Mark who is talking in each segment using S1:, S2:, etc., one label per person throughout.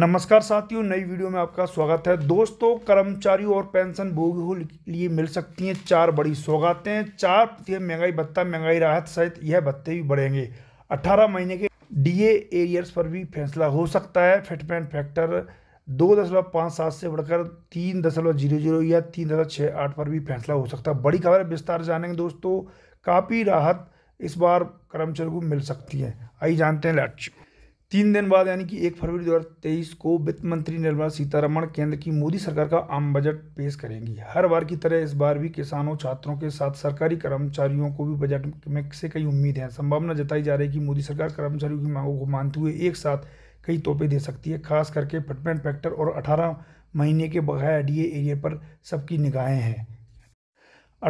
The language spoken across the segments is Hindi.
S1: नमस्कार साथियों नई वीडियो में आपका स्वागत है दोस्तों कर्मचारियों और पेंशन भोगियों के लिए मिल सकती हैं चार बड़ी सौगातें चार प्रतिशत महंगाई भत्ता महंगाई राहत सहित यह भत्ते भी बढ़ेंगे 18 महीने के डीए एरियर्स पर भी फैसला हो सकता है फिटमेंट फैक्टर दो दशमलव पाँच सात से बढ़कर तीन दशमलव जीरो जीरो या तीन दशमलव छः आठ पर भी फैसला हो सकता है बड़ी खबर विस्तार जानेंगे दोस्तों काफ़ी राहत इस बार कर्मचारियों को मिल सकती है आइए जानते हैं लक्ष्य तीन दिन बाद यानी कि एक फरवरी 2023 को वित्त मंत्री निर्मला सीतारमण केंद्र की मोदी सरकार का आम बजट पेश करेंगी हर बार की तरह इस बार भी किसानों छात्रों के साथ सरकारी कर्मचारियों को भी बजट में से कई उम्मीद हैं संभावना जताई जा रही है कि मोदी सरकार कर्मचारियों की मांगों को मानते हुए एक साथ कई तोहफे दे सकती है खास करके फिटमेंट फैक्टर और अठारह महीने के बकाया डी एरिया पर सबकी निगाहें हैं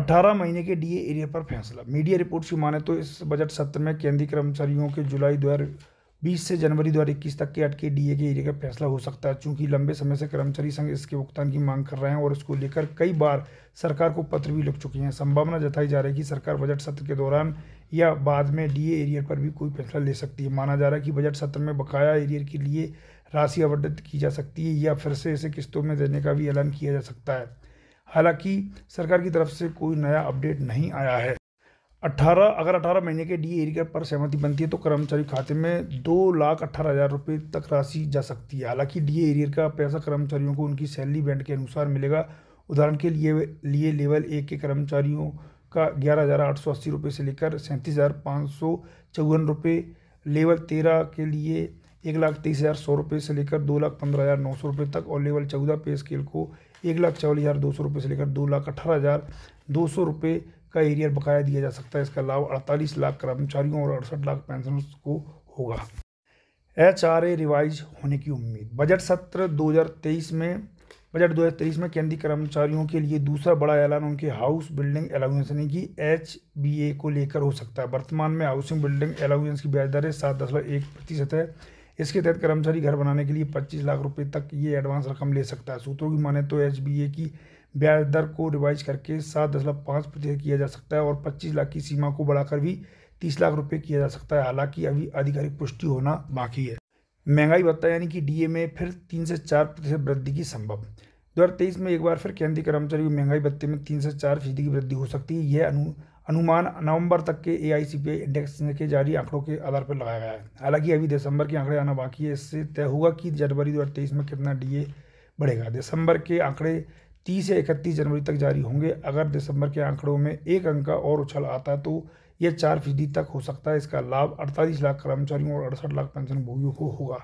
S1: 18 महीने के डीए एरिया पर फैसला मीडिया रिपोर्ट्स की माने तो इस बजट सत्र में केंद्रीय कर्मचारियों के जुलाई दो बीस से जनवरी दो तक के अटके डीए के एरिया का फैसला हो सकता है चूंकि लंबे समय से कर्मचारी संघ इसके भुगतान की मांग कर रहे हैं और इसको लेकर कई बार सरकार को पत्र भी लिख चुके हैं संभावना जताई जा रही है कि सरकार बजट सत्र के दौरान या बाद में डीए एरियर पर भी कोई फैसला ले सकती है माना जा रहा है कि बजट सत्र में बकाया एरियर के लिए राशि आवंटित की जा सकती है या फिर से इसे किस्तों में देने का भी ऐलान किया जा सकता है हालांकि सरकार की तरफ से कोई नया अपडेट नहीं आया है अट्ठारह अगर अठारह महीने के डी एरिया पर सहमति बनती है तो कर्मचारी खाते में दो लाख अट्ठारह हज़ार रुपये तक राशि जा सकती है हालांकि डी एरियर का पैसा कर्मचारियों को उनकी सैलरी बैंड के अनुसार मिलेगा उदाहरण के लिए लिए लेवल ए के कर्मचारियों का ग्यारह हज़ार आठ सौ अस्सी रुपये से लेकर सैंतीस हज़ार पाँच सौ चौवन रुपये लेवल तेरह के लिए एक लाख तेईस हज़ार सौ रुपये से लेकर दो लाख पंद्रह हज़ार नौ सौ रुपये तक और लेवल चौदह पे स्केल को एक लाख चौवालीस हज़ार दो सौ रुपये से लेकर दो लाख अठारह हज़ार दो सौ रुपये का एरियर बकाया दिया जा सकता है इसका लाभ अड़तालीस लाख कर्मचारियों और अड़सठ लाख पेंशनर्स को होगा एच आर ए रिवाइज होने की उम्मीद बजट सत्र 2023 में बजट 2023 में केंद्रीय कर्मचारियों के लिए दूसरा बड़ा ऐलान उनके हाउस बिल्डिंग अलाउंस यानी कि एच बी ए को लेकर हो सकता है वर्तमान में हाउसिंग बिल्डिंग अलाउंस की ब्याज दरें सात दशमलव एक प्रतिशत है इसके तहत कर्मचारी घर बनाने के लिए पच्चीस लाख रुपये तक ये एडवांस रकम ले सकता है सूत्रों की माने तो एच बी ए की ब्याज दर को रिवाइज करके सात दशमलव पाँच प्रतिशत किया जा सकता है और पच्चीस लाख की सीमा को बढ़ाकर भी तीस लाख रुपये किया जा सकता है हालांकि अभी आधिकारिक पुष्टि होना बाकी है महंगाई भत्ता यानी कि डीए में फिर तीन से चार प्रतिशत वृद्धि की संभव दो हज़ार तेईस में एक बार फिर केंद्रीय कर्मचारी महंगाई भत्ते में तीन से चार फीसदी की वृद्धि हो सकती है यह अनु अनुमान नवंबर तक के ए आई सी पी आई इंडेक्स के जारी आंकड़ों के आधार पर लगाया गया है हालांकि अभी दिसंबर के आंकड़े आना बाकी है इससे तय होगा कि जनवरी 2023 में कितना डीए बढ़ेगा दिसंबर के आंकड़े तीस या इकतीस जनवरी तक जारी होंगे अगर दिसंबर के आंकड़ों में एक अंक का और उछल आता है तो यह चार फीसदी तक हो सकता है इसका लाभ अड़तालीस लाख कर्मचारियों और अड़सठ लाख पेंशनभोगियों को होगा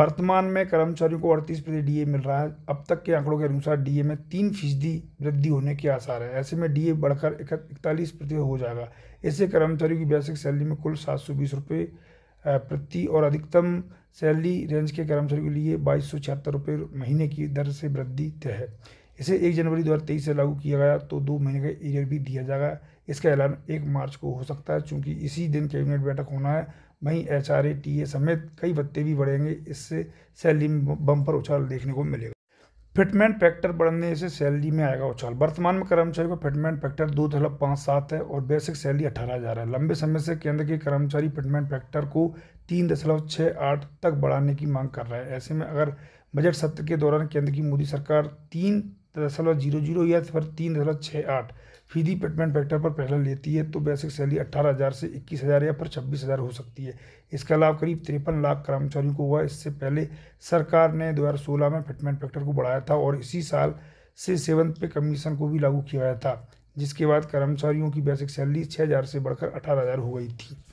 S1: वर्तमान में कर्मचारियों को अड़तीस फीसदी डी मिल रहा है अब तक के आंकड़ों के अनुसार डी में तीन फीसदी वृद्धि होने के आसार है ऐसे में डी बढ़कर इकतालीस प्रतिशत हो जाएगा इससे कर्मचारियों की बेसिक सैलरी में कुल सात सौ बीस रुपये प्रति और अधिकतम सैलरी रेंज के कर्मचारियों के लिए बाईस सौ छिहत्तर रुपये महीने की दर से वृद्धि तय है इसे एक जनवरी दो हज़ार तेईस से लागू किया गया तो दो महीने का ईयर भी दिया जाएगा इसका ऐलान एक मार्च को हो सकता है चूँकि इसी दिन कैबिनेट बैठक होना है वहीं H R A T A समेत कई भत्ते भी बढ़ेंगे इससे सैलरी में बम्पर उछाल देखने को मिलेगा फिटमेंट फैक्टर बढ़ने से सैलरी में आएगा उछाल वर्तमान में कर्मचारी को फिटमेंट फैक्टर दो दशमलव पाँच सात है और बेसिक सैलरी अठारह हज़ार है लंबे समय से केंद्र के कर्मचारी फिटमेंट फैक्टर को तीन दशमलव छः आठ तक बढ़ाने की मांग कर रहा है ऐसे में अगर बजट सत्र के दौरान केंद्र की मोदी सरकार तीन दशमलव जीरो जीरो या फिर तीन दशमलव छः आठ फीदी पेटमेंट फैक्टर पर पहला लेती है तो बेसिक सैलरी अट्ठारह हज़ार से इक्कीस हज़ार या फिर छब्बीस हज़ार हो सकती है इसका लाभ करीब तिरपन लाख कर्मचारियों को हुआ इससे पहले सरकार ने दो हज़ार सोलह में फिटमेंट फैक्टर को बढ़ाया था और इसी साल से सेवंथ पे कमीशन को भी लागू किया गया था जिसके बाद कर्मचारियों की बेसिक सैलरी छः हज़ार से बढ़कर अठारह हज़ार हो गई थी